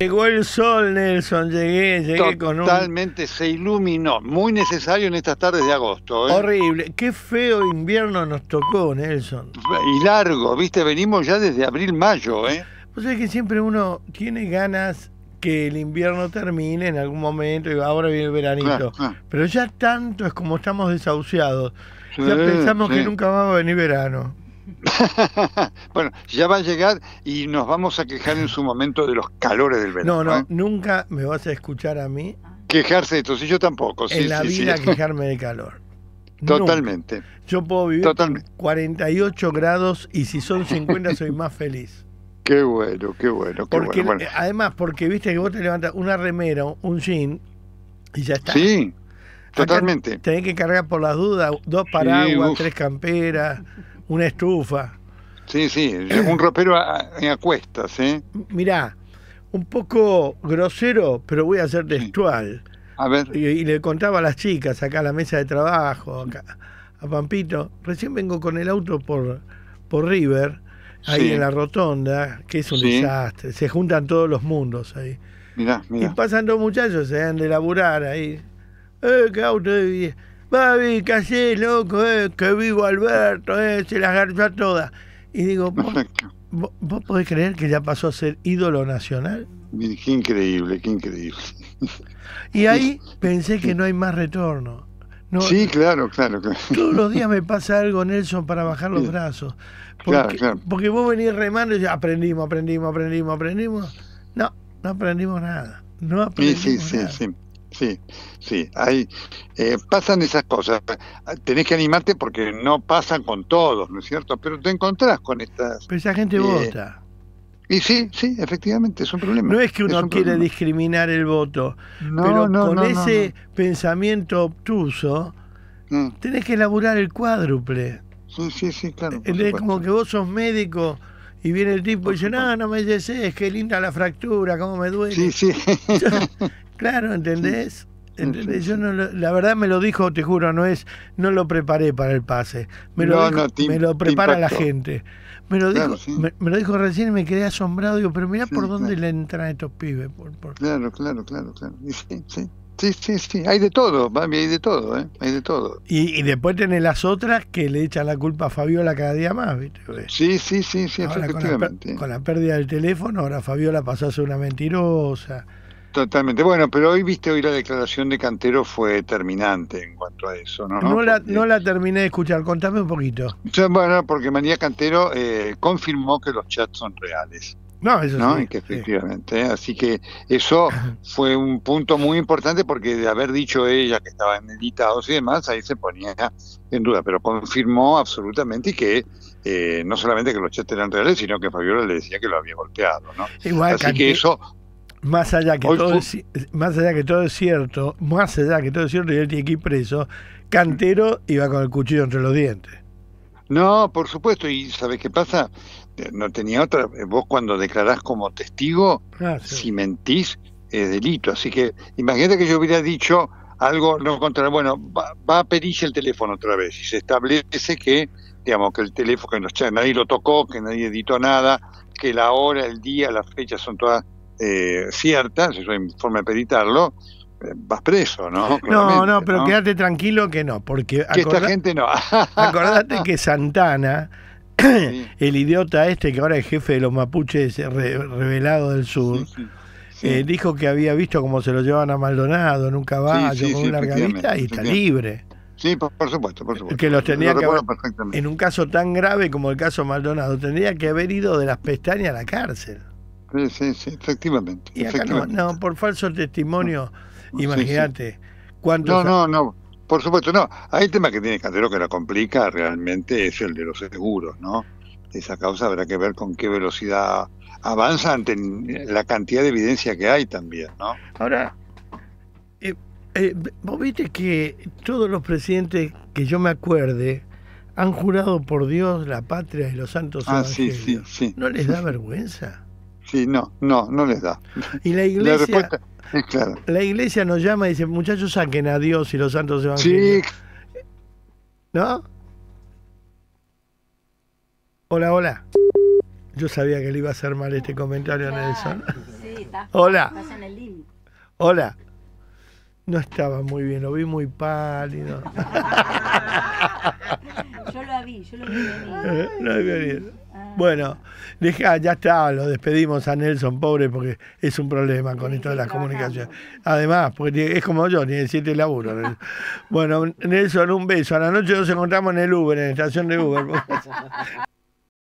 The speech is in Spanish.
Llegó el sol, Nelson, llegué, llegué con un... Totalmente se iluminó, muy necesario en estas tardes de agosto. ¿eh? Horrible, qué feo invierno nos tocó, Nelson. Y largo, viste, venimos ya desde abril, mayo, ¿eh? Pues es que siempre uno tiene ganas que el invierno termine en algún momento y ahora viene el veranito. Pero ya tanto es como estamos desahuciados. ya pensamos que nunca va a venir verano. bueno, ya va a llegar y nos vamos a quejar en su momento de los calores del verano. No, no, ¿eh? nunca me vas a escuchar a mí. Quejarse de esto, si yo tampoco. en la vida quejarme de calor. Totalmente. Yo puedo vivir 48 grados y si son 50 soy más feliz. Qué bueno, qué bueno, Además, porque viste que vos te levantas una remera, un jean y ya está. Sí, totalmente. tenés que cargar por las dudas dos paraguas, tres camperas una estufa. Sí, sí, un ropero en acuestas... ¿eh? Mirá, un poco grosero, pero voy a ser textual. A ver. Y, le contaba a las chicas acá a la mesa de trabajo, acá, a Pampito, recién vengo con el auto por, por River, ahí en la rotonda, que es un desastre, se juntan todos los mundos ahí. Mirá, mirá. Y pasan dos muchachos, se dan de laburar ahí. ¡Eh, qué auto! Baby, ¿qué loco? Eh? Que vivo Alberto, eh? se las garchó a todas. Y digo, ¿vos, podés creer que ya pasó a ser ídolo nacional? Qué increíble, qué increíble. Y ahí pensé que no hay más retorno. sí, claro, claro, Todos los días me pasa algo, Nelson, para bajar los brazos. Porque, claro, porque vos venís remando y ya aprendimos, aprendimos, aprendimos, aprendimos. No, no aprendimos nada. No aprendimos sí, sí, Sí, sí. Sí, sí, hay eh, pasan esas cosas. Tenés que animarte porque no pasan con todos, ¿no es cierto? Pero te encontrás con estas... Pero esa gente vota. Eh, y sí, sí, efectivamente, es un problema. No es que uno quiera discriminar el voto, pero con ese pensamiento obtuso mm. tenés que elaborar el cuádruple. Sí, sí, sí, claro. Es como que vos sos médico y viene el tipo y dice, no, no me es qué linda la fractura, cómo me duele. Sí, sí. claro, ¿entendés? Yo la verdad me lo dijo, te juro, no es, no lo preparé para el pase. Me lo, me lo prepara la gente. Me lo, dijo, me, lo dijo recién y me quedé asombrado. Digo, pero mirá por dónde le entran estos pibes. Claro, claro, claro, claro. Sí, sí. Sí, sí, sí. Hay de todo, mami, hay de todo, ¿eh? Hay de todo. Y, y, después tenés las otras que le echan la culpa a Fabiola cada día más, ¿viste? Sí, sí, sí, sí, efectivamente. Con la, pérdida del teléfono, ahora Fabiola pasó a ser una mentirosa. Totalmente. Bueno, pero hoy viste, hoy la declaración de Cantero fue determinante en cuanto a eso, ¿no? No, la, no la terminé de escuchar, contame un poquito. Bueno, porque María Cantero eh, confirmó que los chats son reales. No, eso ¿no? que efectivamente. Así que eso fue un punto muy importante porque de haber dicho ella que estaba editados y demás, ahí se ponía en duda, pero confirmó absolutamente que eh, no solamente que los chats eran reales, sino que Fabiola le decía que lo había golpeado. ¿no? Igual, Así que eso más allá que todo más allá que todo es cierto, más allá que todo es cierto y él tiene que ir preso, Cantero iba con el cuchillo entre los dientes. No, por supuesto, y ¿sabes qué pasa? Eh, no tenía otra. Eh, vos cuando declarás como testigo, ah, si mentís, es delito. Así que imagínate que yo hubiera dicho algo no contra. Bueno, va, a pedirse el teléfono otra vez y se establece que, digamos, que el teléfono, que nadie lo tocó, que nadie editó nada, que la hora, el día, la fecha son todas eh, ciertas, eso hay forma de peritarlo vas preso, ¿no? No, no, pero quédate tranquilo que no, porque esta gente no. acordate que Santana, el idiota este que ahora es jefe de los mapuches revelado del sur, eh, dijo que había visto cómo se lo llevaban a Maldonado en un caballo con un vista y está libre. Sí, por, supuesto, por supuesto. Que los tenía que en un caso tan grave como el caso Maldonado, tendría que haber ido de las pestañas a la cárcel. Sí, sí, sí, efectivamente. No, por falso testimonio. Imagínate. ¿Cuánto? No, no, no. Por supuesto, no. Hay tema que tiene Cantero que la complica realmente, es el de los seguros, ¿no? Esa causa habrá que ver con qué velocidad avanza ante la cantidad de evidencia que hay también, ¿no? Ahora, eh, eh, vos viste que todos los presidentes que yo me acuerde han jurado por Dios, la patria y los santos ah, Sí, sí, sí. ¿No les da vergüenza? Sí, no, no, no les da. Y la iglesia... La iglesia nos llama y dice, muchachos, saquen a Dios y los santos evangelios. Sí. ¿No? Hola, hola. Yo sabía que le iba a hacer mal este comentario a Nelson. Sí, hola. Hola. No estaba muy bien, lo vi muy pálido. yo lo vi, yo lo vi no Lo vi bueno, deja, ya está, lo despedimos a Nelson, pobre, porque es un problema con esto de las comunicaciones. Además, porque es como yo, tiene siete laburos. bueno, Nelson, un beso. A la noche nos encontramos en el Uber, en la estación de Uber.